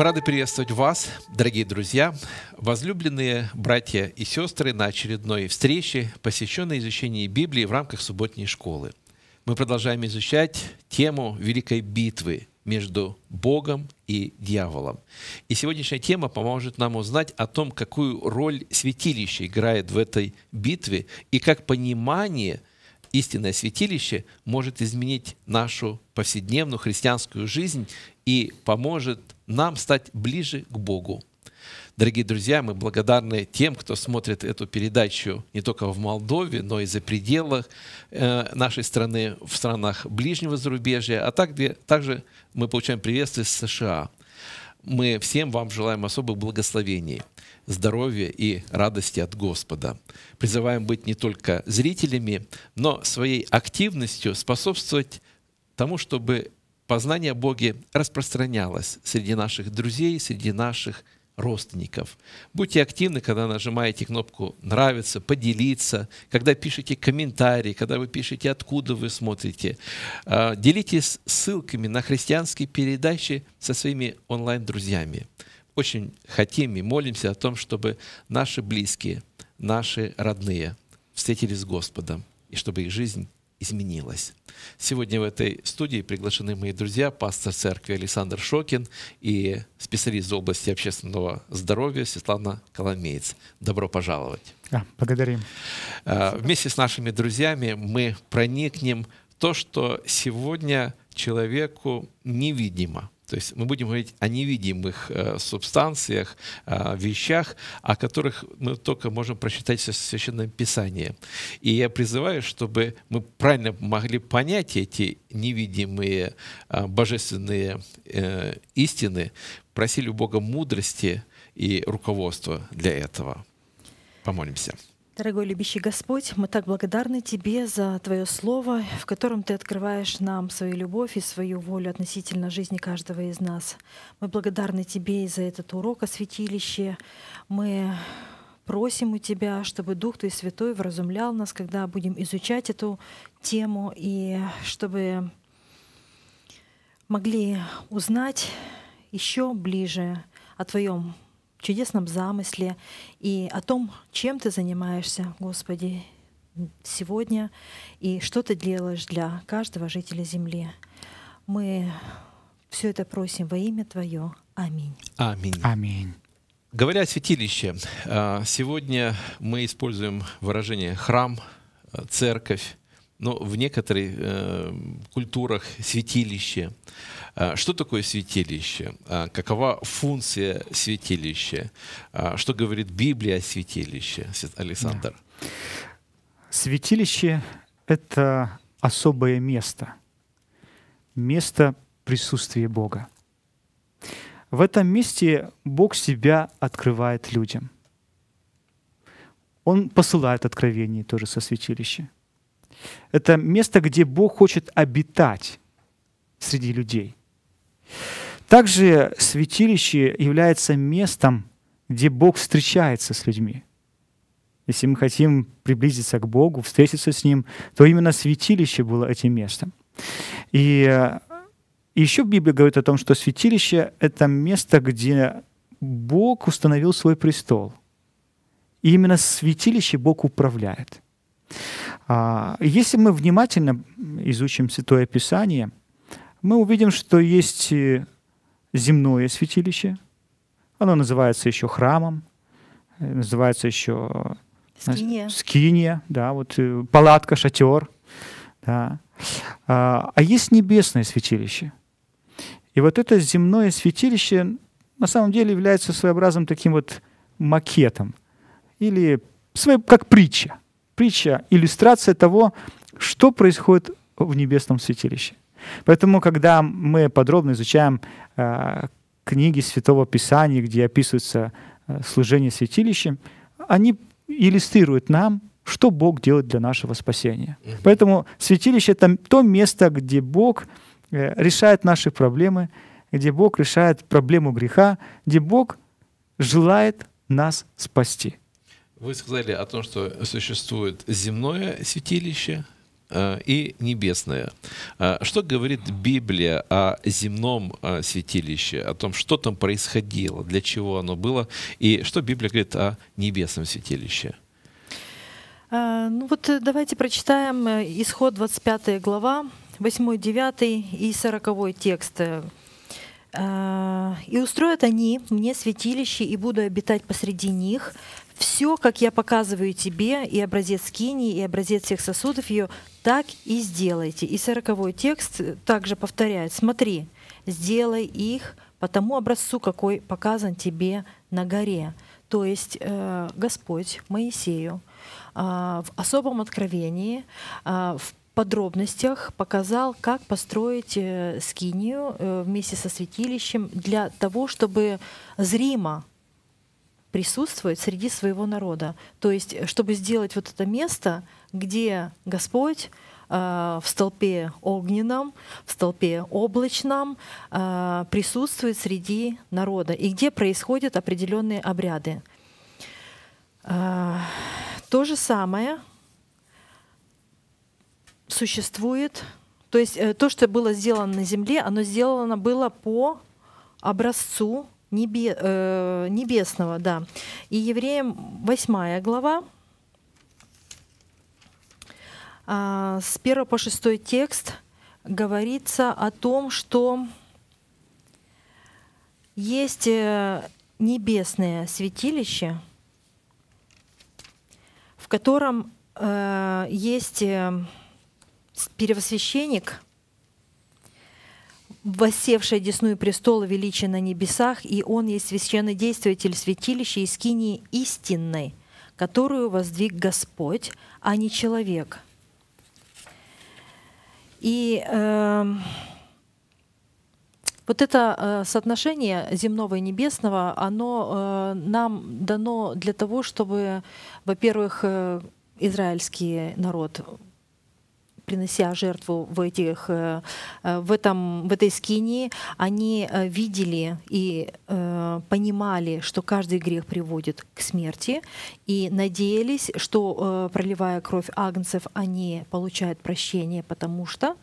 Мы рады приветствовать вас, дорогие друзья, возлюбленные братья и сестры на очередной встрече, посвященной изучению Библии в рамках субботней школы. Мы продолжаем изучать тему великой битвы между Богом и дьяволом. И сегодняшняя тема поможет нам узнать о том, какую роль святилище играет в этой битве и как понимание – истинное святилище может изменить нашу повседневную христианскую жизнь и поможет нам стать ближе к Богу. Дорогие друзья, мы благодарны тем, кто смотрит эту передачу не только в Молдове, но и за пределах э, нашей страны, в странах ближнего зарубежья, а также мы получаем приветствие с США. Мы всем вам желаем особых благословений, здоровья и радости от Господа. Призываем быть не только зрителями, но своей активностью способствовать тому, чтобы познание о Боге распространялось среди наших друзей, среди наших родственников. Будьте активны, когда нажимаете кнопку «Нравится», «Поделиться», когда пишете комментарии, когда вы пишете, откуда вы смотрите. А, делитесь ссылками на христианские передачи со своими онлайн-друзьями. Очень хотим и молимся о том, чтобы наши близкие, наши родные встретились с Господом, и чтобы их жизнь изменилось. Сегодня в этой студии приглашены мои друзья, пастор церкви Александр Шокин и специалист в области общественного здоровья Светлана Коломеец. Добро пожаловать. Да, благодарим. А, вместе с нашими друзьями мы проникнем в то, что сегодня человеку невидимо – то есть мы будем говорить о невидимых э, субстанциях, э, вещах, о которых мы только можем прочитать в Священном Писании. И я призываю, чтобы мы правильно могли понять эти невидимые э, божественные истины, просили у Бога мудрости и руководства для этого. Помолимся. Дорогой любящий Господь, мы так благодарны Тебе за Твое Слово, в котором Ты открываешь нам свою любовь и свою волю относительно жизни каждого из нас. Мы благодарны Тебе и за этот урок о святилище. Мы просим у Тебя, чтобы Дух Твой Святой вразумлял нас, когда будем изучать эту тему, и чтобы могли узнать еще ближе о Твоем чудесном замысле и о том, чем ты занимаешься, Господи, сегодня и что ты делаешь для каждого жителя земли. Мы все это просим во имя Твое. Аминь. Аминь. Аминь. Говоря о святилище, а, сегодня мы используем выражение храм, церковь, но в некоторых э, культурах святилище. А, что такое святилище? А, какова функция святилища? А, что говорит Библия о святилище, Александр? Да. Святилище — это особое место, место присутствия Бога. В этом месте Бог себя открывает людям. Он посылает откровения тоже со святилища. Это место, где Бог хочет обитать среди людей. Также святилище является местом, где Бог встречается с людьми. Если мы хотим приблизиться к Богу, встретиться с Ним, то именно святилище было этим местом. И э, еще Библия говорит о том, что святилище — это место, где Бог установил свой престол. И именно святилище Бог управляет — а, если мы внимательно изучим Святое Писание, мы увидим, что есть земное святилище, оно называется еще храмом, э, называется еще скиния, скиния да, вот э, палатка, шатер. Да. А, а есть небесное святилище. И вот это земное святилище на самом деле является своеобразным таким вот макетом или как притча притча, иллюстрация того, что происходит в небесном святилище. Поэтому, когда мы подробно изучаем э, книги Святого Писания, где описывается э, служение святилищем, они иллюстрируют нам, что Бог делает для нашего спасения. Поэтому святилище — это то место, где Бог э, решает наши проблемы, где Бог решает проблему греха, где Бог желает нас спасти. Вы сказали о том, что существует земное святилище э, и небесное. Э, что говорит Библия о земном э, святилище, о том, что там происходило, для чего оно было, и что Библия говорит о небесном святилище? Ну вот давайте прочитаем исход 25 глава, 8, 9 и 40 текст. «И устроят они мне святилище, и буду обитать посреди них все, как я показываю тебе, и образец кинии, и образец всех сосудов ее, так и сделайте. И сороковой текст э, также повторяет, смотри, сделай их по тому образцу, какой показан тебе на горе. То есть э, Господь Моисею э, в особом откровении, э, в подробностях показал, как построить э, скинию э, вместе со святилищем для того, чтобы зримо присутствует среди своего народа. То есть, э, чтобы сделать вот это место, где Господь э, в столпе огненном, в столпе облачном э, присутствует среди народа и где происходят определенные обряды. То же самое существует, то есть то, что было сделано на земле, оно сделано было по образцу небе, э, небесного, да. И евреям 8 глава, э, с 1 по 6 текст говорится о том, что есть э, небесное святилище, в котором э, есть э, первосвященник – воссевший десную престола величия на небесах, и Он есть священный действитель святилища и скинии истинной, которую воздвиг Господь, а не человек. И э, вот это э, соотношение земного и небесного, оно э, нам дано для того, чтобы, во-первых, э, израильский народ принося жертву в, этих, э, э, в, этом, в этой скине, они э, видели и понимали, что каждый грех приводит к смерти, и надеялись, что проливая кровь агнцев, они получают прощение, потому что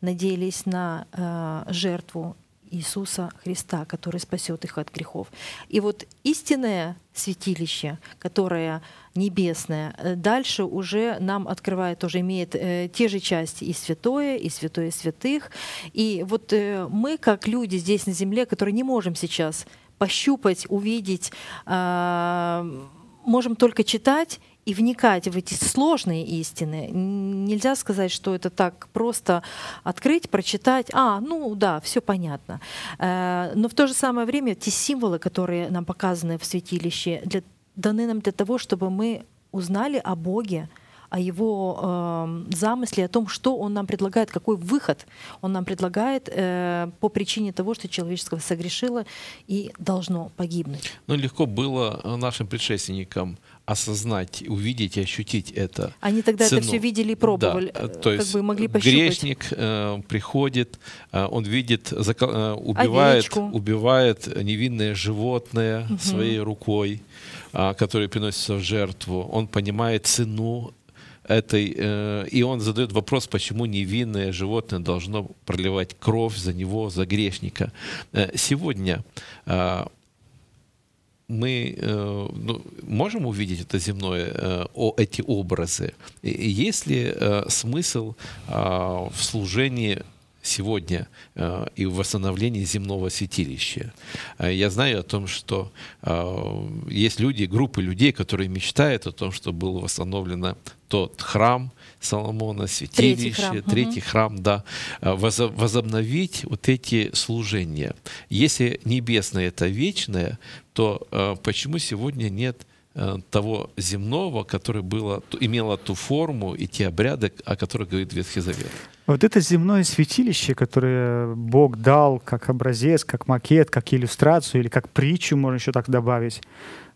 надеялись на жертву Иисуса Христа, который спасет их от грехов. И вот истинное святилище, которое небесное. Э, дальше уже нам открывает, тоже имеет э, те же части и святое, и святое святых. И вот э, мы, как люди здесь на земле, которые не можем сейчас пощупать, увидеть, э, можем только читать и вникать в эти сложные истины. Нельзя сказать, что это так просто открыть, прочитать. А, ну да, все понятно. Э, но в то же самое время те символы, которые нам показаны в святилище, для даны нам для того, чтобы мы узнали о Боге, о его э, замысле, о том, что он нам предлагает, какой выход он нам предлагает э, по причине того, что человеческое согрешило и должно погибнуть. Ну, легко было э, нашим предшественникам осознать, увидеть и ощутить это. Они тогда цену. это все видели и пробовали, да, э, э, то есть как бы могли Грешник э, приходит, э, он видит, э, убивает, убивает невинное животное угу. своей рукой, э, которое приносится в жертву. Он понимает цену этой, э, и он задает вопрос, почему невинное животное должно проливать кровь за него, за грешника. Э, сегодня э, мы э, ну, можем увидеть это земное, э, о, эти образы? И, есть ли э, смысл э, в служении сегодня э, и в восстановлении земного святилища. Э, я знаю о том, что э, есть люди, группы людей, которые мечтают о том, что был восстановлен тот храм Соломона, святилище, третий храм, третий угу. храм да, возобновить вот эти служения. Если небесное это вечное, то почему сегодня нет того земного, которое было, имело ту форму и те обряды, о которых говорит Ветхий Завет. Вот это земное святилище, которое Бог дал как образец, как макет, как иллюстрацию или как притчу, можно еще так добавить,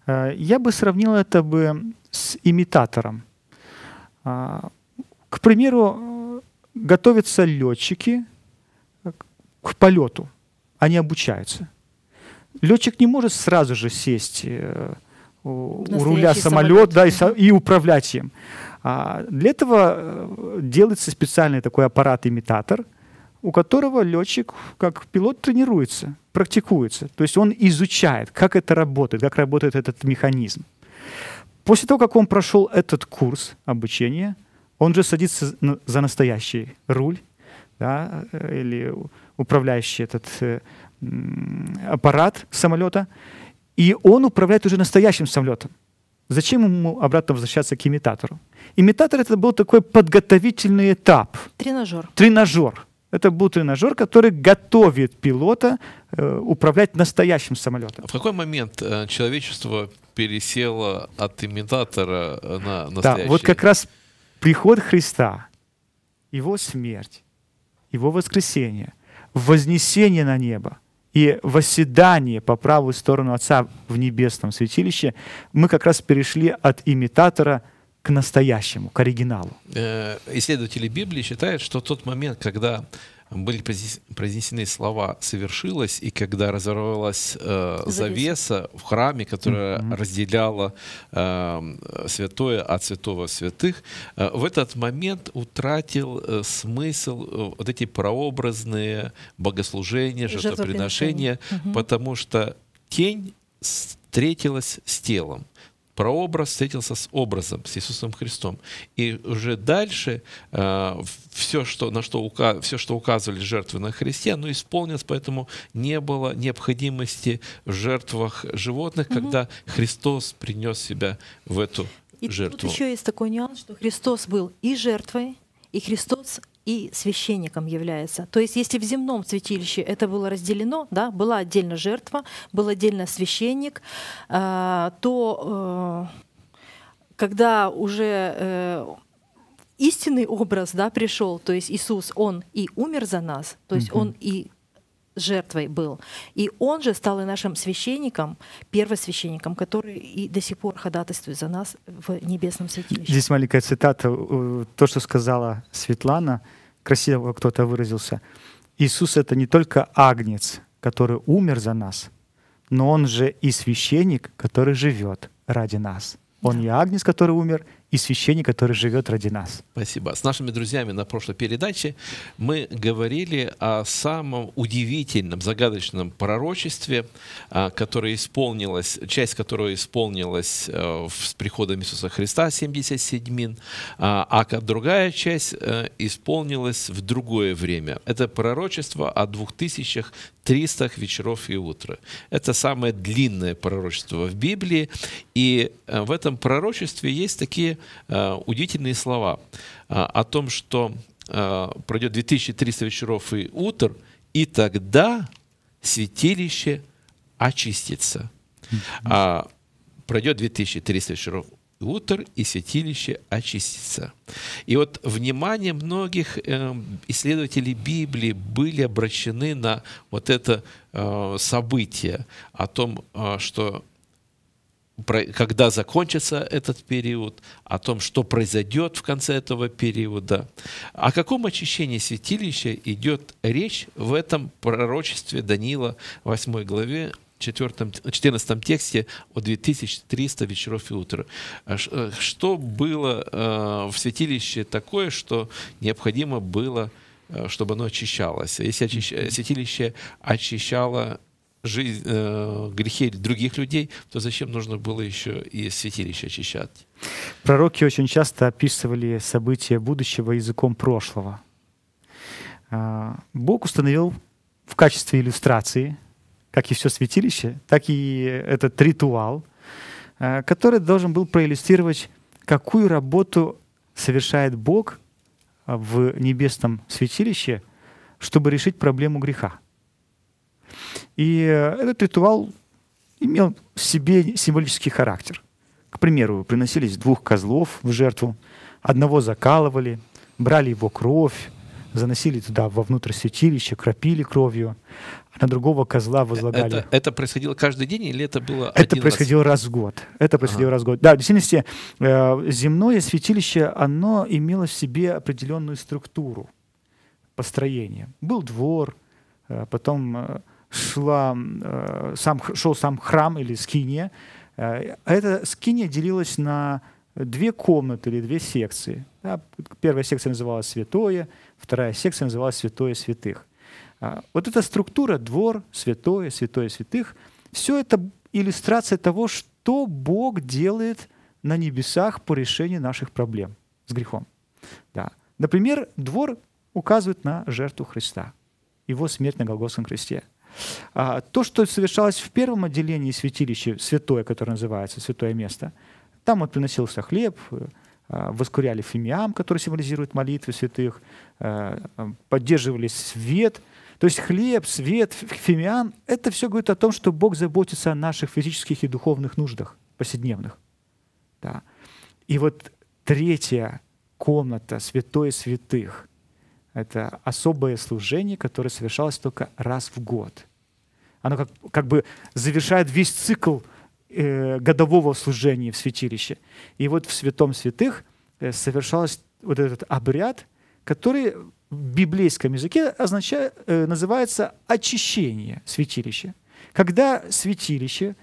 э, я бы сравнил это бы с имитатором. Э, к примеру, готовятся летчики к полету, они обучаются. Летчик не может сразу же сесть э, у руля самолет, самолет, да, и, и управлять им. А, для этого э, делается специальный такой аппарат-имитатор, у которого летчик, как пилот, тренируется, практикуется. То есть он изучает, как это работает, как работает этот механизм. После того, как он прошел этот курс обучения, он же садится за настоящий руль да, э, или управляющий этот э, аппарат самолета – и он управляет уже настоящим самолетом. Зачем ему обратно возвращаться к имитатору? Имитатор это был такой подготовительный этап. Тренажер. Тренажер. Это был тренажер, который готовит пилота э, управлять настоящим самолетом. А в какой момент э, человечество пересело от имитатора э, на настоящий? Да, вот как раз приход Христа, его смерть, его воскресение, вознесение на небо, и восседание по правую сторону Отца в небесном святилище, мы как раз перешли от имитатора к настоящему, к оригиналу. Э, исследователи Библии считают, что тот момент, когда были произнесены слова «совершилось», и когда разорвалась э, завеса. в храме, которая mm-hmm. разделяла э, святое от святого святых, э, в этот момент утратил э, смысл э, вот эти прообразные богослужения, жертвоприношения, mm-hmm. потому что тень встретилась с телом прообраз встретился с образом, с Иисусом Христом. И уже дальше э, все, что, на что, ука, все, что указывали жертвы на Христе, оно исполнилось, поэтому не было необходимости в жертвах животных, угу. когда Христос принес себя в эту и жертву. Тут еще есть такой нюанс, что Христос был и жертвой, и Христос и священником является. То есть если в земном святилище это было разделено, да, была отдельно жертва, был отдельно священник, э, то э, когда уже э, истинный образ да, пришел, то есть Иисус, Он и умер за нас, то есть mm Он и жертвой был. И он же стал и нашим священником, первосвященником, который и до сих пор ходатайствует за нас в небесном святилище. Здесь маленькая цитата, э, то, что сказала Светлана, красиво кто-то выразился. Иисус — это не только агнец, который умер за нас, но он же и священник, который живет ради нас. Он да. не агнец, который умер, и священник, который живет ради нас. Спасибо. С нашими друзьями на прошлой передаче мы говорили о самом удивительном, загадочном пророчестве, а, которое исполнилось, часть которого исполнилась э, с приходом Иисуса Христа, 77, а, а другая часть э, исполнилась в другое время. Это пророчество о двух тысячах 300 вечеров и утра. Это самое длинное пророчество в Библии, и э, в этом пророчестве есть такие э, удивительные слова э, о том, что пройдет 2300 вечеров и утр, и тогда святилище очистится. А, пройдет 2300 вечеров утр, и святилище очистится. И вот внимание многих эм, исследователей Библии были обращены на вот это э, событие о том, э, что когда закончится этот период, о том, что произойдет в конце этого периода. О каком очищении святилища идет речь в этом пророчестве Даниила 8 главе четвертом, 14 тексте о 2300 вечеров и утра. Э, что было э, в святилище такое, что необходимо было, э, чтобы оно очищалось? А если очищ... святилище очищало жизнь, грехи других людей, то зачем нужно было еще и святилище очищать? Пророки очень часто описывали события будущего языком прошлого. А, Бог установил в качестве иллюстрации – как и все святилище, так и этот ритуал, э, который должен был проиллюстрировать, какую работу совершает Бог э, в небесном святилище, чтобы решить проблему греха. И э, этот ритуал имел в себе символический характер. К примеру, приносились двух козлов в жертву, одного закалывали, брали его кровь, заносили туда, вовнутрь святилища, крапили кровью, а на другого козла э, возлагали. Это, это происходило каждый день или это было Это происходило раз? раз в год. Это происходило ага. раз в год. Да, в действительности, э, земное святилище, оно имело в себе определенную структуру построение Был двор, э, потом шла, сам, шел сам храм или скиния. Э, эта скиния делилась на две комнаты или две секции. первая секция называлась «Святое», Вторая секция называлась «Святое святых». А, вот эта структура «двор», «святое», «святое святых» — все это иллюстрация того, что Бог делает на небесах по решению наших проблем с грехом. Да. Например, двор указывает на жертву Христа, его смерть на Голгофском кресте. А, то, что совершалось в первом отделении святилища, святое, которое называется, святое место, там вот приносился хлеб, Э, воскуряли фимиам, который символизирует молитвы святых, э, э, поддерживали свет. То есть хлеб, свет, фимиан – это все говорит о том, что Бог заботится о наших физических и духовных нуждах повседневных. Да. И вот третья комната святой святых — это особое служение, которое совершалось только раз в год. Оно как, как бы завершает весь цикл — Э, годового служения в святилище. И вот в Святом Святых э, совершался вот этот обряд, который в библейском языке означает, э, называется очищение святилища. Когда святилище,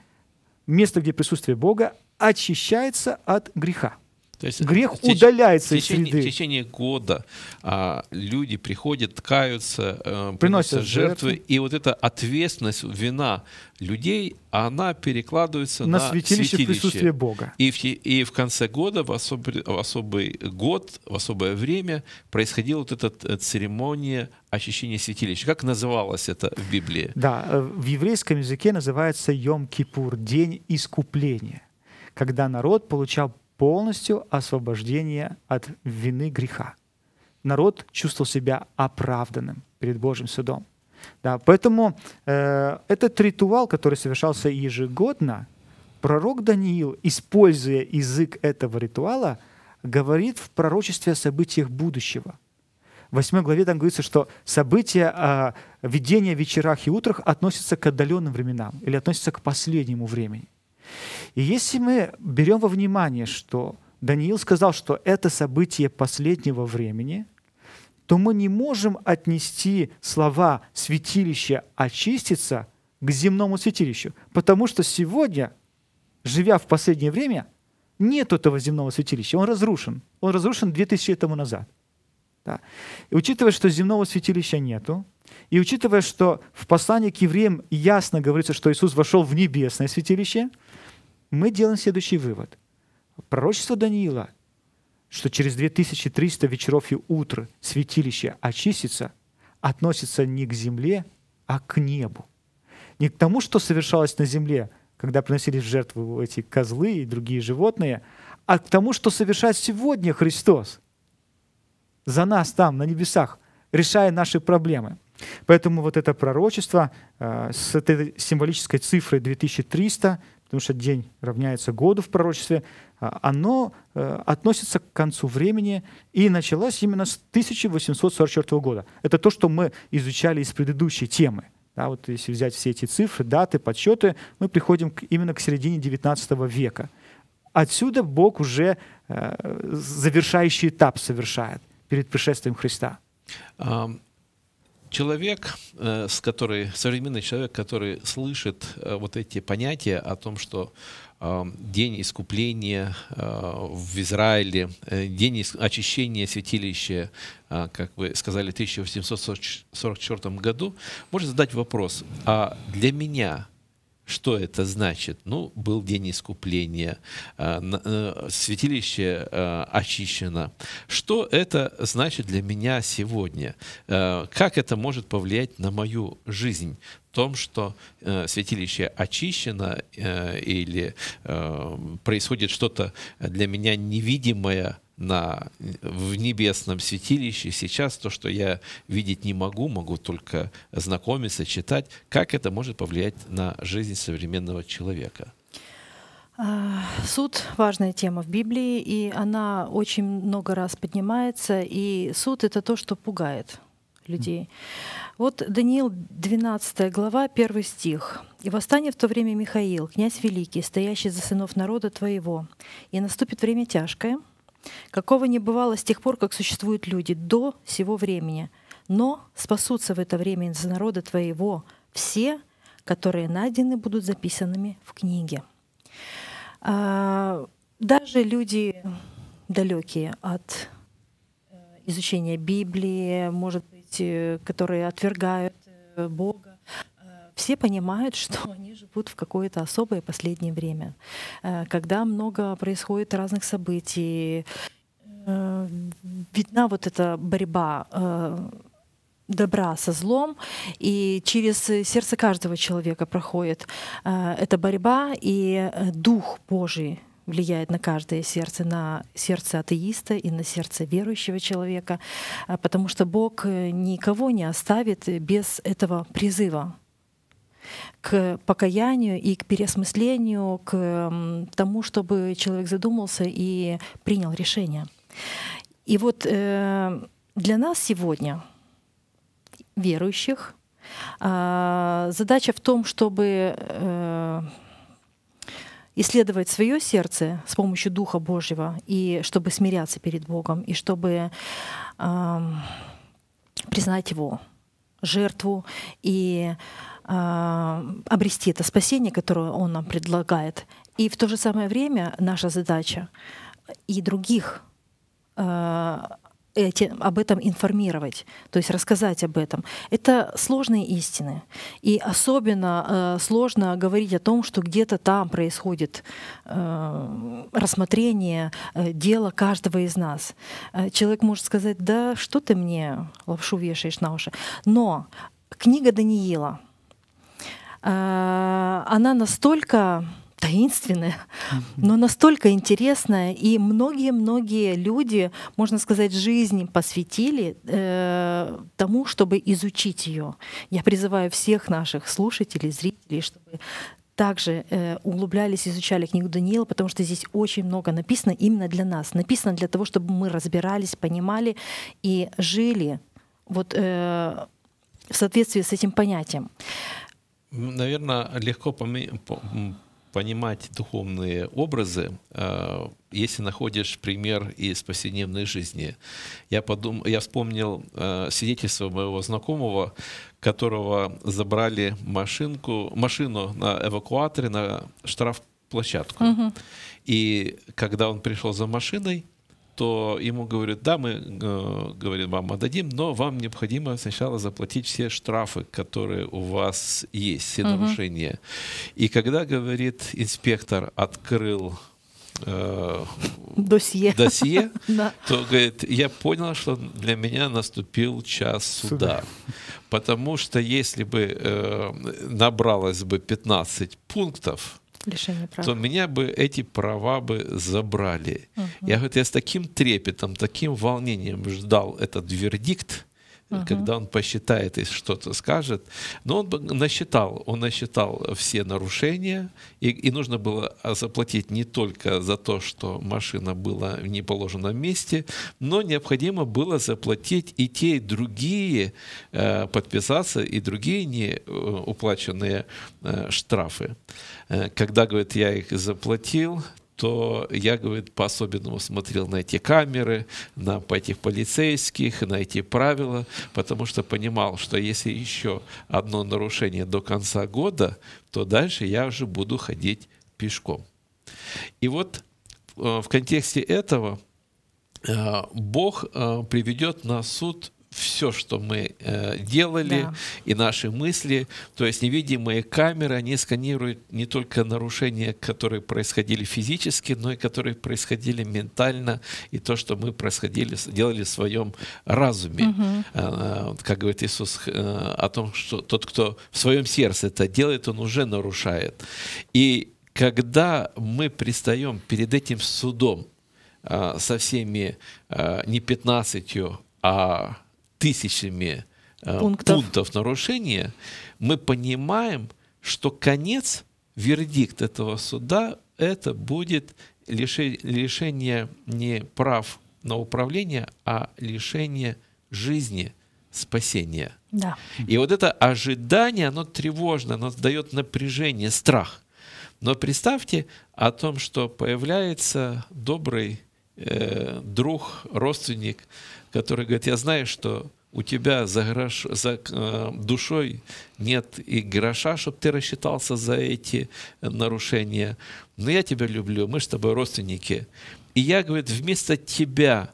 место, где присутствие Бога, очищается от греха. То есть Грех теч... удаляется в течение, из среды. В течение года а, люди приходят, ткаются э, приносят жертвы, жертвы, и вот эта ответственность, вина людей, она перекладывается на, на святилище, святилище. присутствие Бога. И в, и в конце года, в особый, в особый год, в особое время происходила вот эта э, церемония очищения святилища. Как называлось это в Библии? Да, э, в еврейском языке называется Йом-Кипур, день искупления, когда народ получал полностью освобождение от вины греха. Народ чувствовал себя оправданным перед Божьим судом. Да, поэтому э, этот ритуал, который совершался ежегодно, пророк Даниил, используя язык этого ритуала, говорит в пророчестве о событиях будущего. В 8 главе там говорится, что события э, видения вечерах и утрах относятся к отдаленным временам или относятся к последнему времени. И если мы берем во внимание, что Даниил сказал, что это событие последнего времени, то мы не можем отнести слова «святилище очистится» к земному святилищу, потому что сегодня, живя в последнее время, нет этого земного святилища, он разрушен. Он разрушен 2000 лет тому назад. Да. И учитывая, что земного святилища нету, и учитывая, что в послании к евреям ясно говорится, что Иисус вошел в небесное святилище – мы делаем следующий вывод. Пророчество Даниила, что через 2300 вечеров и утр святилище очистится, относится не к земле, а к небу. Не к тому, что совершалось на земле, когда приносились в жертву эти козлы и другие животные, а к тому, что совершает сегодня Христос за нас там, на небесах, решая наши проблемы. Поэтому вот это пророчество э, с этой символической цифрой 2300 потому что день равняется году в пророчестве, а, оно э, относится к концу времени и началось именно с 1844 года. Это то, что мы изучали из предыдущей темы. Да, вот если взять все эти цифры, даты, подсчеты, мы приходим к, именно к середине 19 века. Отсюда Бог уже э, завершающий этап совершает перед пришествием Христа человек, э, с который, современный человек, который слышит э, вот эти понятия о том, что эм, день искупления э, в Израиле, день очищения святилища, как вы сказали, в 1844 году, может задать вопрос, а для меня – что это значит? Ну, был день искупления, э, э, святилище э, очищено. Что это значит для меня сегодня? Как это может повлиять на мою жизнь? В том, что святилище очищено или происходит что-то для меня невидимое, на, в небесном святилище. Сейчас то, что я видеть не могу, могу только знакомиться, читать. Как это может повлиять на жизнь современного человека? А, суд – важная тема в Библии, и она очень много раз поднимается, и суд – это то, что пугает людей. Вот Даниил, 12 глава, 1 стих. «И восстанет в то время Михаил, князь великий, стоящий за сынов народа твоего, и наступит время тяжкое, какого не бывало с тех пор, как существуют люди, до сего времени. Но спасутся в это время из народа твоего все, которые найдены будут записанными в книге. А, даже люди далекие от э, изучения Библии, может быть, э, которые отвергают э, Бога, все понимают, что они живут в какое-то особое последнее время, э, когда много происходит разных событий, э, видна вот эта борьба э, добра со злом, и через сердце каждого человека проходит эта борьба, и Дух Божий влияет на каждое сердце, на сердце атеиста и на сердце верующего человека, потому что Бог никого не оставит без этого призыва к покаянию и к переосмыслению, к тому, чтобы человек задумался и принял решение. И вот э, для нас сегодня, верующих, а, задача в том, чтобы э, исследовать свое сердце с помощью Духа Божьего, и чтобы смиряться перед Богом, и чтобы признать Его жертву и а, обрести это спасение, которое Он нам предлагает. И в то же самое время наша задача и других а, эти, об этом информировать, то есть рассказать об этом. Это сложные истины. И особенно э, сложно говорить о том, что где-то там происходит э, рассмотрение э, дела каждого из нас. Э, человек может сказать, да что ты мне лапшу вешаешь на уши. Но книга Даниила — а, она настолько таинственная, но настолько интересная. И многие-многие люди, можно сказать, жизнь посвятили э, тому, чтобы изучить ее. Я призываю всех наших слушателей, зрителей, чтобы также э, углублялись, изучали книгу Даниила, потому что здесь очень много написано именно для нас. Написано для того, чтобы мы разбирались, понимали и жили вот, э, в соответствии с этим понятием. Наверное, легко понимать духовные образы, а, если находишь пример из повседневной жизни. Я, подум... я вспомнил а, свидетельство моего знакомого, которого забрали машинку, машину на эвакуаторе на штрафплощадку. Угу. И когда он пришел за машиной, то ему говорят, да, мы, э, говорим, вам отдадим, но вам необходимо сначала заплатить все штрафы, которые у вас есть, все угу. нарушения. И когда, говорит, инспектор открыл э, досье, досье то, говорит, я понял, что для меня наступил час суда. Потому что если бы э, набралось бы 15 пунктов, Лишение прав. то меня бы эти права бы забрали. Угу. Я, говорю, я с таким трепетом, таким волнением ждал этот вердикт, угу. когда он посчитает и что-то скажет. Но он насчитал, он насчитал все нарушения, и, и нужно было а, заплатить не только за то, что машина была в неположенном месте, но необходимо было заплатить и те, и другие э, подписаться, и другие не э, уплаченные э, штрафы. Э, когда, говорит, я их заплатил, то я, говорит, по-особенному смотрел на эти камеры, на этих полицейских, на эти правила, потому что понимал, что если еще одно нарушение до конца года, то дальше я уже буду ходить пешком. И вот э, в контексте этого э, Бог э, приведет на суд все, что мы э, делали, да. и наши мысли. То есть невидимые камеры, они сканируют не только нарушения, которые происходили физически, но и которые происходили ментально, и то, что мы происходили, делали в своем разуме. Угу. Э, как говорит Иисус э, о том, что тот, кто в своем сердце это делает, он уже нарушает. И когда мы пристаем перед этим судом, а, со всеми а, не 15, а тысячами э, пунктов. пунктов нарушения, мы понимаем, что конец, вердикт этого суда, это будет лишение не прав на управление, а лишение жизни, спасения. Да. И вот это ожидание, оно тревожно, оно дает напряжение, страх. Но представьте о том, что появляется добрый э, друг, родственник, который говорит, я знаю, что у тебя за, грош, за э, душой нет и гроша, чтобы ты рассчитался за эти нарушения. Но я тебя люблю, мы с тобой родственники. И я, говорит, вместо тебя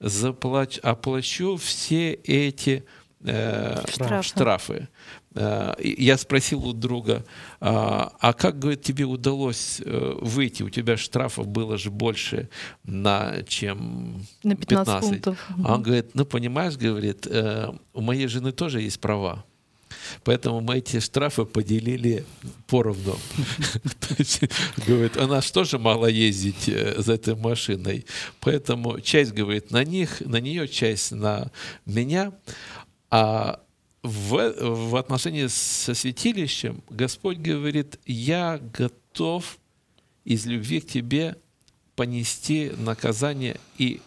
заплач, оплачу все эти э, штрафы. штрафы. Э, я спросил у друга, а, а как, говорит, тебе удалось э, выйти? У тебя штрафов было же больше, на, чем на 15. 15. Пунктов. А он говорит, ну понимаешь, говорит, э, у моей жены тоже есть права. Поэтому мы эти штрафы поделили поровну. Говорит, она что же мало ездить за этой машиной. Поэтому часть, говорит, на них, на нее, часть на меня. А в, в отношении со святилищем Господь говорит, я готов из любви к тебе понести наказание и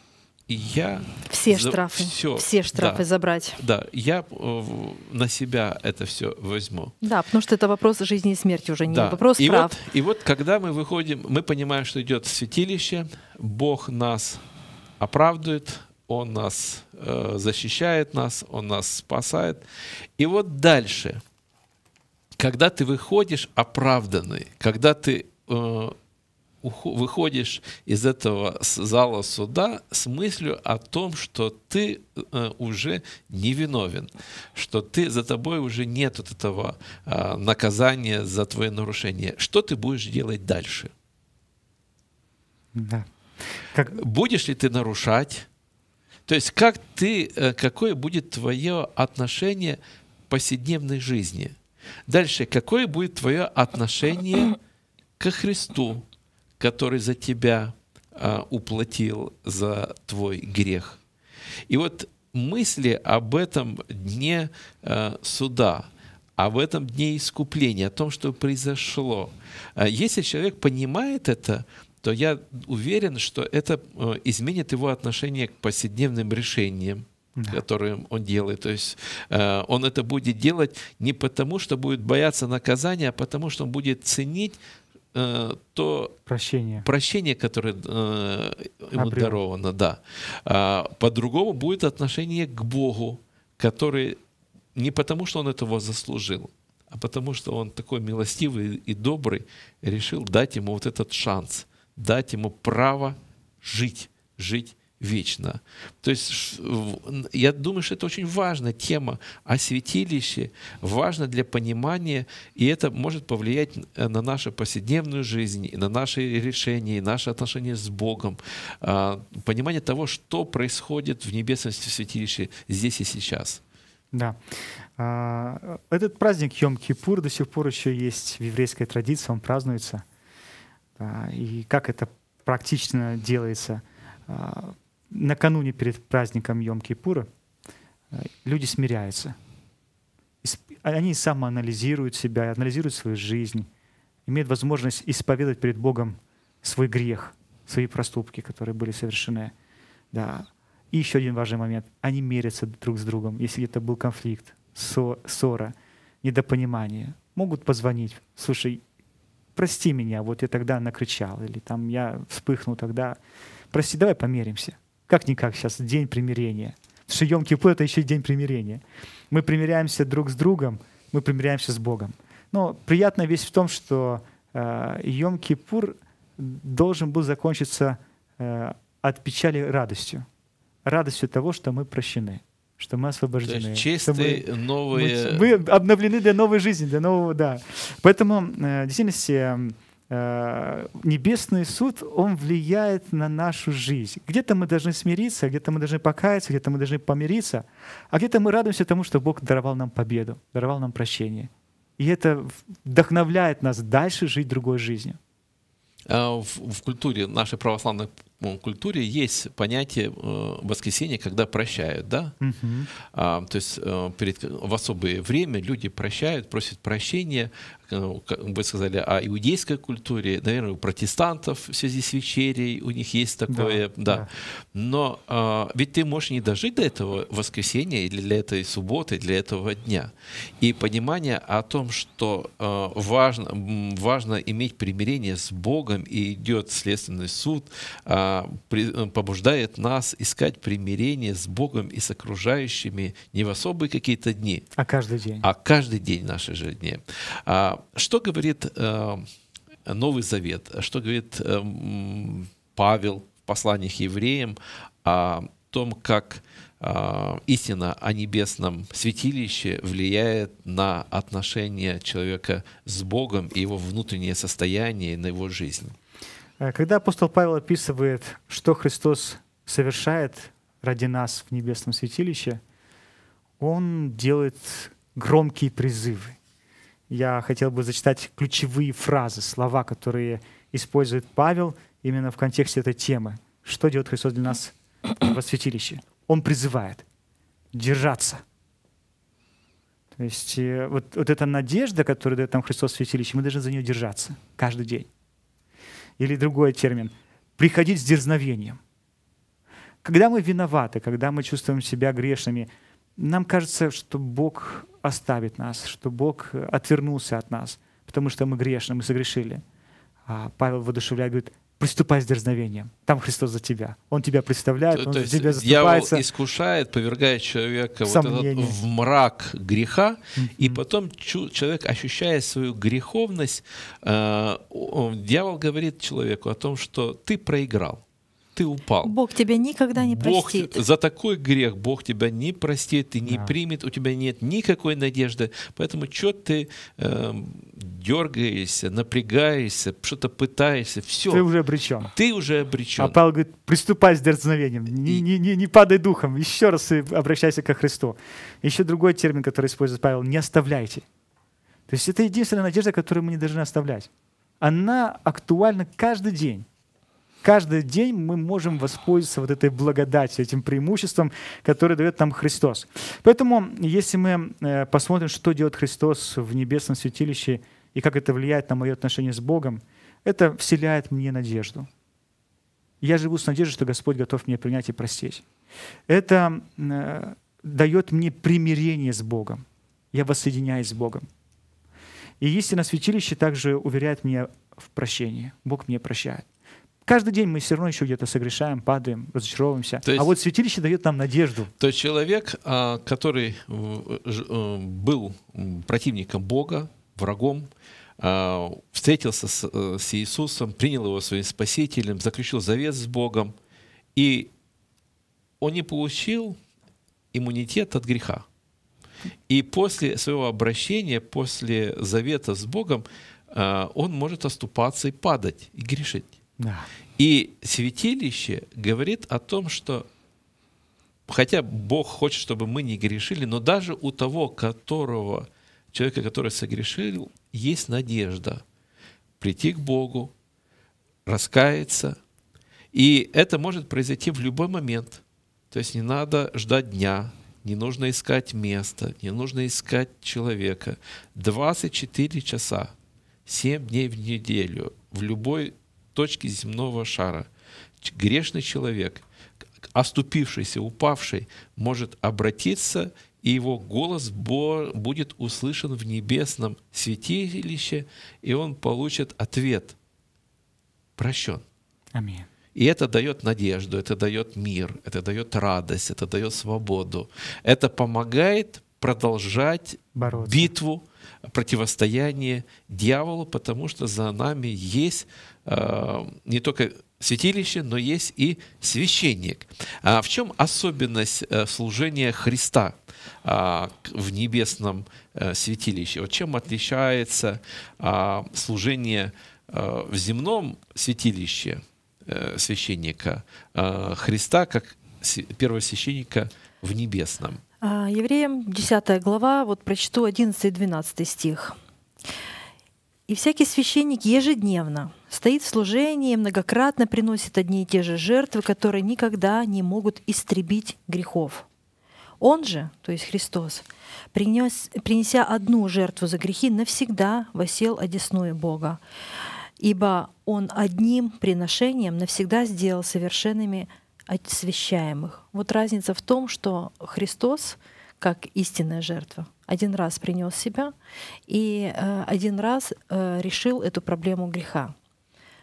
я все за... штрафы, все, все штрафы да, забрать. Да, я э, на себя это все возьму. Да, потому что это вопрос жизни и смерти уже не да. вопрос и прав. Вот, и вот когда мы выходим, мы понимаем, что идет святилище, Бог нас оправдывает, он нас э, защищает нас, Он нас спасает. И вот дальше, когда ты выходишь оправданный, когда ты э, выходишь из этого зала суда с мыслью о том, что ты э, уже невиновен, что ты за тобой уже нет вот этого э, наказания за твои нарушения, Что ты будешь делать дальше? Да. Как... Будешь ли ты нарушать? То есть как ты, э, какое будет твое отношение к повседневной жизни? Дальше, какое будет твое отношение ко Христу, который за тебя а, уплатил за твой грех? И вот мысли об этом дне а, суда, об этом дне искупления, о том, что произошло. А если человек понимает это, то я уверен, что это э, изменит его отношение к повседневным решениям, да. которые он делает. То есть э, он это будет делать не потому, что будет бояться наказания, а потому, что он будет ценить э, то прощение, прощение которое ему Обрел. даровано. Да. А по-другому будет отношение к Богу, который не потому, что он этого заслужил, а потому, что он такой милостивый и добрый, решил дать ему вот этот шанс дать ему право жить, жить вечно. То есть я думаю, что это очень важная тема о святилище, важно для понимания, и это может повлиять э, на нашу повседневную жизнь, на наши решения, и наши отношения с Богом, а, понимание того, что происходит в небесном святилище здесь и сейчас. Да. А, этот праздник Йом-Кипур до сих пор еще есть в еврейской традиции, он празднуется. А, и как это практично делается. А, накануне перед праздником Йом-Кипура а, люди смиряются. Они самоанализируют себя, анализируют свою жизнь, имеют возможность исповедовать перед Богом свой грех, свои проступки, которые были совершены. Да. И еще один важный момент. Они мерятся друг с другом. Если где-то был конфликт, ссора, недопонимание, могут позвонить. Слушай, прости меня, вот я тогда накричал, или там я вспыхнул тогда. Прости, давай помиримся. Как-никак сейчас день примирения. Потому что Йом-Кипур это еще день примирения. Мы примиряемся друг с другом, мы примиряемся с Богом. Но приятная вещь в том, что э, Йом-Кипур должен был закончиться э, от печали радостью. Радостью того, что мы прощены что мы освобождены. То есть чистые, мы, новые... Мы, мы обновлены для новой жизни, для нового, да. Поэтому, в э, действительности, э, э, небесный суд, он влияет на нашу жизнь. Где-то мы должны смириться, где-то мы должны покаяться, где-то мы должны помириться, а где-то мы радуемся тому, что Бог даровал нам победу, даровал нам прощение. И это вдохновляет нас дальше жить другой жизнью. А, в, в культуре нашей православной культуре есть понятие э, воскресенья, когда прощают, да? Угу. А, то есть э, перед, в особое время люди прощают, просят прощения. Э, вы сказали о иудейской культуре, наверное, у протестантов в связи с вечерей у них есть такое, да. да. да. Но а, ведь ты можешь не дожить до этого воскресенья или для этой субботы, для этого дня. И понимание о том, что а, важно, важно иметь примирение с Богом и идет следственный суд, а, а, э, побуждает нас искать примирение с Богом и с окружающими не в особые какие-то дни. А каждый день. А каждый день нашей жизни. А, что говорит э, Новый Завет? Что говорит э, Павел в посланиях евреям о том, как а, истина о небесном святилище влияет на отношения человека с Богом и его внутреннее состояние, на его жизнь. Э, когда апостол Павел описывает, что Христос совершает ради нас в небесном святилище, он делает громкие призывы. Я хотел бы зачитать ключевые фразы, слова, которые использует Павел именно в контексте этой темы. Что делает Христос для нас во святилище? Он призывает держаться. То есть э, вот, вот эта надежда, которую дает нам Христос в святилище, мы должны за нее держаться каждый день или другой термин, приходить с дерзновением. Когда мы виноваты, когда мы чувствуем себя грешными, нам кажется, что Бог оставит нас, что Бог отвернулся от нас, потому что мы грешны, мы согрешили. А Павел воодушевляет, говорит, приступай с дерзновением. Там Христос за тебя. Он тебя представляет, то, Он то за тебя заступается. Дьявол искушает, повергает человека вот этот, в мрак греха, mm-hmm. и потом человек, ощущая свою греховность, э, он, дьявол говорит человеку о том, что ты проиграл ты упал. Бог тебя никогда не Бог простит. За такой грех Бог тебя не простит, ты не да. примет, у тебя нет никакой надежды. Поэтому что ты э, эм, дергаешься, напрягаешься, что-то пытаешься, все. Ты уже обречен. Ты уже обречен. А Павел говорит, приступай с дерзновением, не, не, не, не падай духом, еще раз обращайся ко Христу. Еще другой термин, который использует Павел, не оставляйте. То есть это единственная надежда, которую мы не должны оставлять. Она актуальна каждый день. Каждый день мы можем воспользоваться вот этой благодатью, этим преимуществом, которое дает нам Христос. Поэтому, если мы э, посмотрим, что делает Христос в небесном святилище и как это влияет на мое отношение с Богом, это вселяет мне надежду. Я живу с надеждой, что Господь готов меня принять и простить. Это э, дает мне примирение с Богом. Я воссоединяюсь с Богом. И истина святилище также уверяет меня в прощении. Бог меня прощает. Каждый день мы все равно еще где-то согрешаем, падаем, разочаровываемся. То есть, а вот святилище дает нам надежду. То есть человек, а, который э, э, был противником Бога, врагом, а, встретился э, с Иисусом, принял его своим спасителем, заключил завет с Богом, и он не получил иммунитет от греха. И после своего обращения, после завета с Богом, а, он может оступаться и падать, и грешить. Да. И святилище говорит о том, что хотя Бог хочет, чтобы мы не грешили, но даже у того, которого, человека, который согрешил, есть надежда прийти к Богу, раскаяться. И это может произойти в любой момент. То есть не надо ждать дня, не нужно искать место, не нужно искать человека. 24 часа, 7 дней в неделю, в любой точки земного шара. Грешный человек, оступившийся, упавший, может обратиться, и его голос будет услышан в небесном святилище, и он получит ответ. Прощен. Аминь. И это дает надежду, это дает мир, это дает радость, это дает свободу. Это помогает продолжать Бороться. битву, противостояние дьяволу, потому что за нами есть Эм, не только святилище, но есть и священник. А в чем особенность э, служения Христа а, в небесном э, святилище? Вот чем отличается а, служение э, в земном святилище священника Христа как первого священника в небесном? А, Евреям 10 глава, вот прочту 11 и 12 стих. И всякий священник ежедневно стоит в служении, многократно приносит одни и те же жертвы, которые никогда не могут истребить грехов. Он же, то есть Христос, принес, принеся одну жертву за грехи, навсегда восел одесную Бога, ибо Он одним приношением навсегда сделал совершенными от Вот разница в том, что Христос — как истинная жертва. Один раз принес себя и э, один раз э, решил эту проблему греха.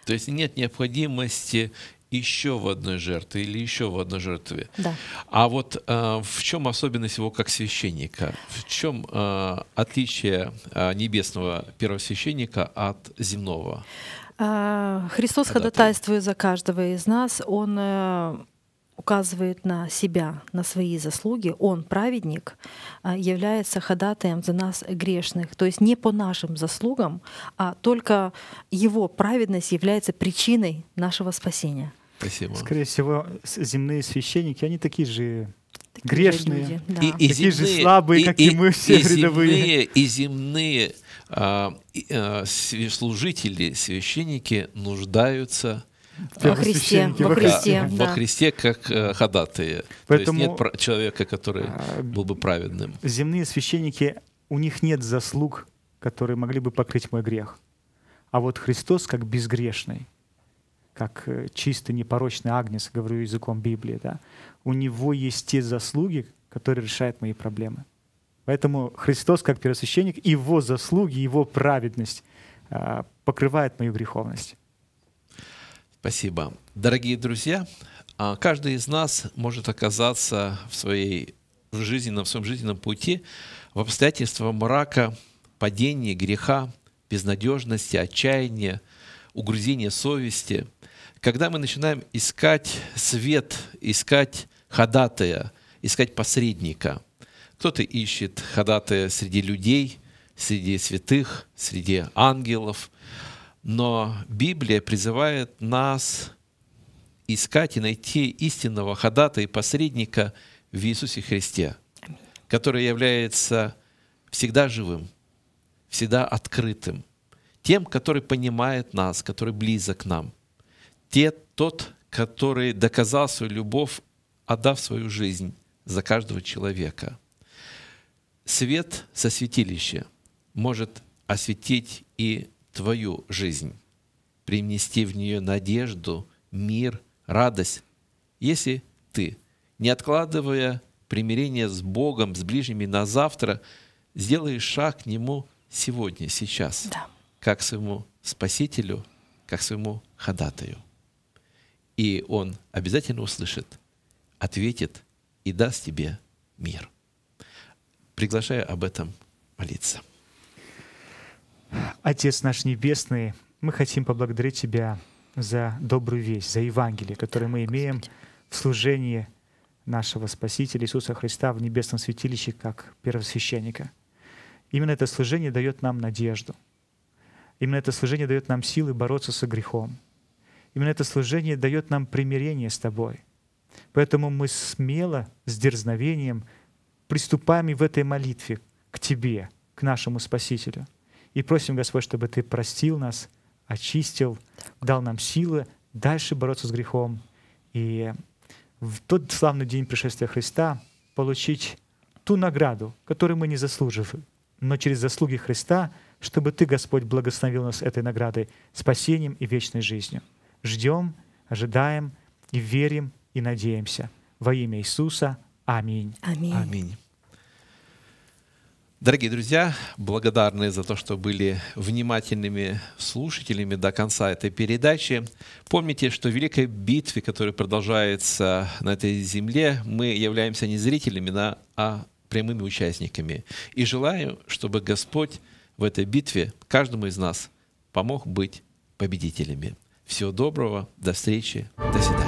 То есть нет необходимости еще в одной жертве или еще в одной жертве. Да. А вот э, в чем особенность его как священника? В чем э, отличие э, небесного первосвященника от земного? А, Христос ходатайствует за каждого из нас. Он э, указывает на себя, на свои заслуги, он, праведник, а, является ходатаем за нас грешных. То есть не по нашим заслугам, а только его праведность является причиной нашего спасения. Спасибо. Скорее всего, земные священники, они такие же такие грешные, же люди, да. и, и такие земные, же слабые, и, как и, и мы все и рядовые. Земные, и земные а, а, служители, священники нуждаются в во Христе, во Христе, да. во Христе как э, ходатые. Поэтому То есть нет человека, который а, был бы праведным. Земные священники, у них нет заслуг, которые могли бы покрыть мой грех. А вот Христос как безгрешный, как э, чистый, непорочный Агнец, говорю языком Библии, да, у него есть те заслуги, которые решают мои проблемы. Поэтому Христос как первосвященник, его заслуги, его праведность а, покрывает мою греховность. Спасибо. Дорогие друзья, а, каждый из нас может оказаться в своей жизни, на своем жизненном пути в обстоятельствах мрака, падения, греха, безнадежности, отчаяния, угрызения совести. Когда мы начинаем искать свет, искать ходатая, искать посредника. Кто-то ищет ходатая среди людей, среди святых, среди ангелов – но Библия призывает нас искать и найти истинного ходата и посредника в Иисусе Христе, который является всегда живым, всегда открытым, тем, который понимает нас, который близок к нам, те, тот, который доказал свою любовь, отдав свою жизнь за каждого человека. Свет со святилища может осветить и твою жизнь, принести в нее надежду, мир, радость, если ты, не откладывая примирение с Богом, с ближними на завтра, сделаешь шаг к Нему сегодня, сейчас, да. как своему Спасителю, как к своему ходатаю. И Он обязательно услышит, ответит и даст тебе мир. Приглашаю об этом молиться. Отец наш Небесный, мы хотим поблагодарить Тебя за добрую весть, за Евангелие, которое мы имеем в служении нашего Спасителя Иисуса Христа в небесном святилище как первосвященника. Именно это служение дает нам надежду. Именно это служение дает нам силы бороться со грехом. Именно это служение дает нам примирение с Тобой. Поэтому мы смело, с дерзновением приступаем и в этой молитве к Тебе, к нашему Спасителю – и просим, Господь, чтобы Ты простил нас, очистил, дал нам силы дальше бороться с грехом. И в тот славный день пришествия Христа получить ту награду, которую мы не заслуживаем, но через заслуги Христа, чтобы Ты, Господь, благословил нас этой наградой, спасением и вечной жизнью. Ждем, ожидаем и верим и надеемся. Во имя Иисуса. Аминь. Аминь. Аминь. Дорогие друзья, благодарны за то, что были внимательными слушателями до конца этой передачи. Помните, что в великой битве, которая продолжается на этой земле, мы являемся не зрителями, а прямыми участниками. И желаю, чтобы Господь в этой битве каждому из нас помог быть победителями. Всего доброго, до встречи, до свидания.